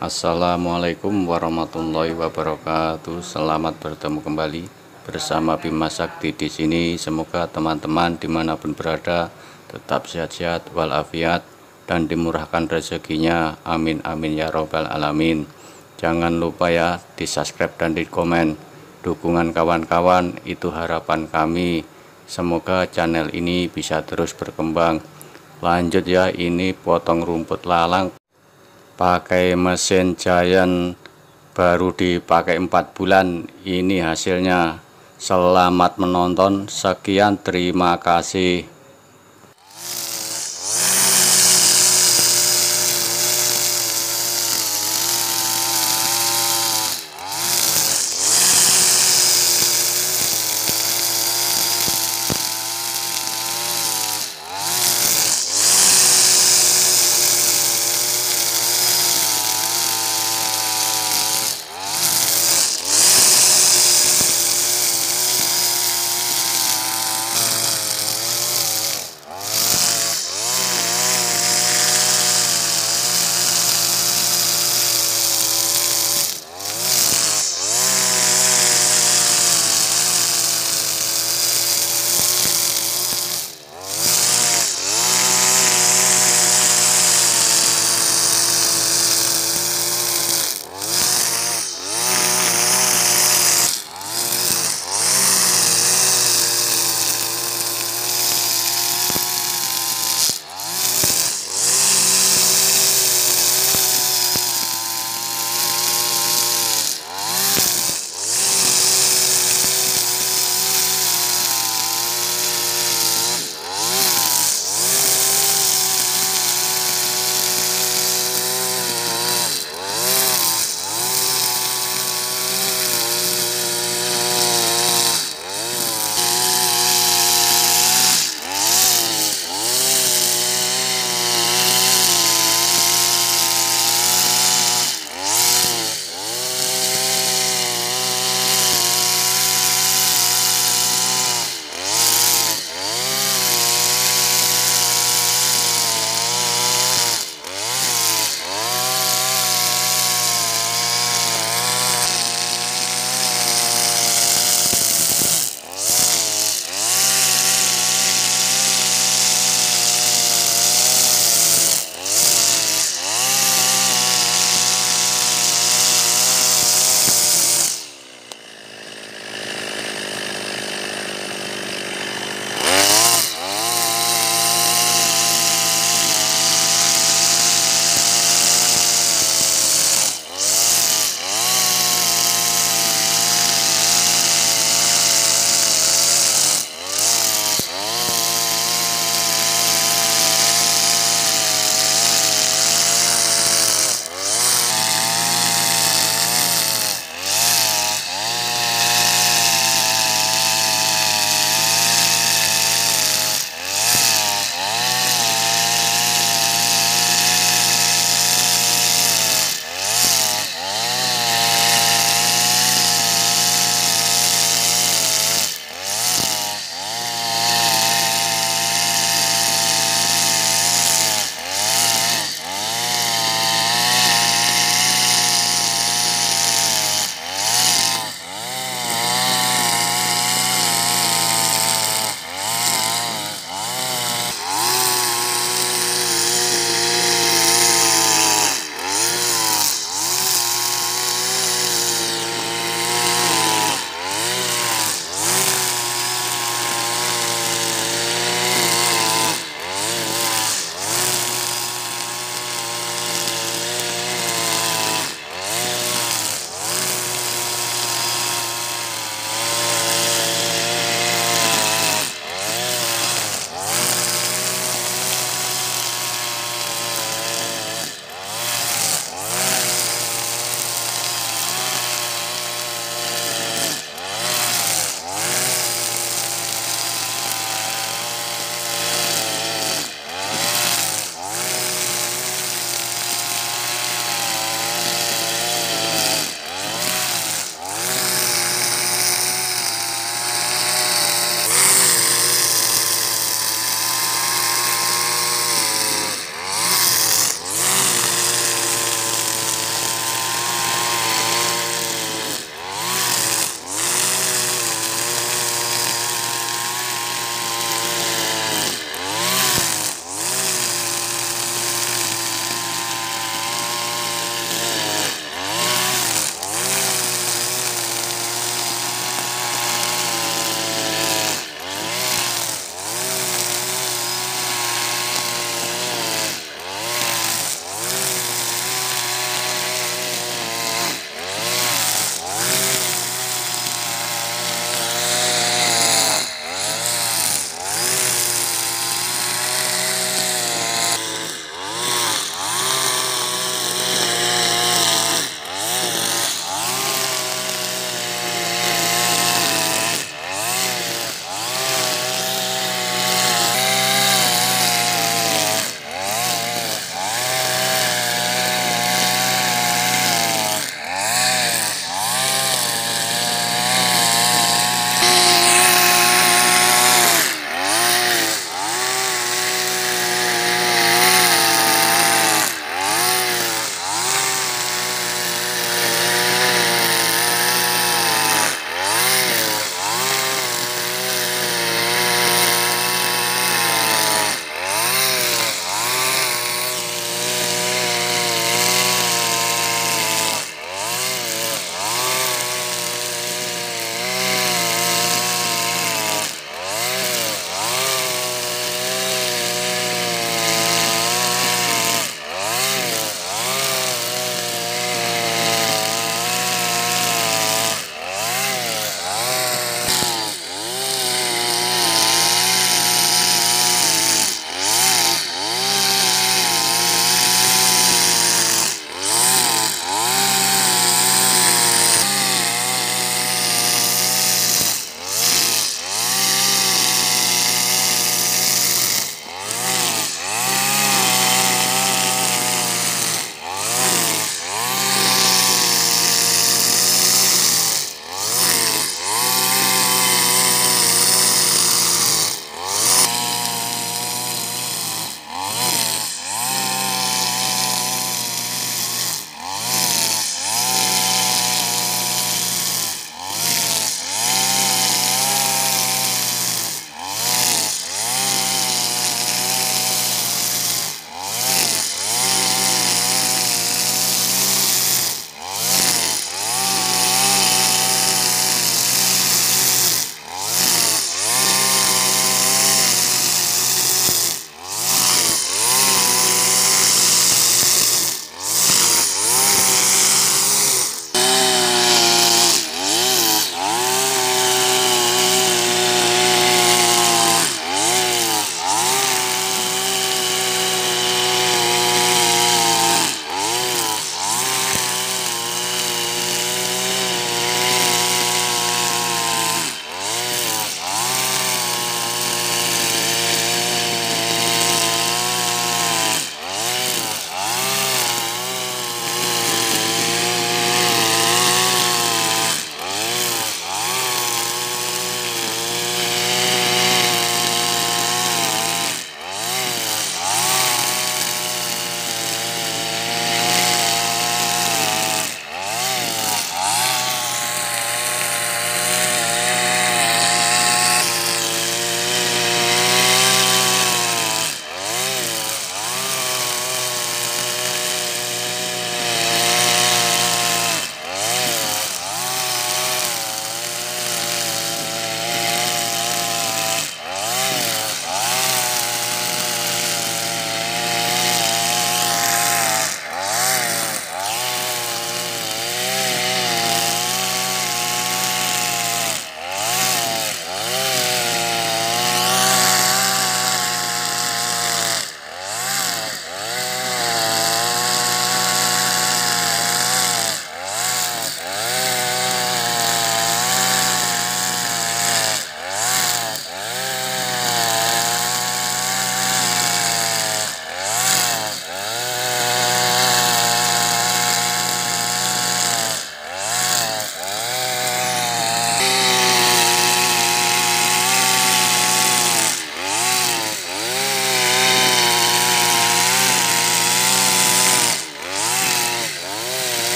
Assalamualaikum warahmatullahi wabarakatuh. Selamat bertemu kembali bersama Bima Sakti di sini. Semoga teman-teman dimanapun berada tetap sehat-sehat walafiat dan dimurahkan rezekinya. Amin amin ya robbal alamin. Jangan lupa ya di subscribe dan di komen. Dukungan kawan-kawan itu harapan kami. Semoga channel ini bisa terus berkembang. Lanjut ya, ini potong rumput lalang pakai mesin giant baru dipakai empat bulan ini hasilnya selamat menonton sekian terima kasih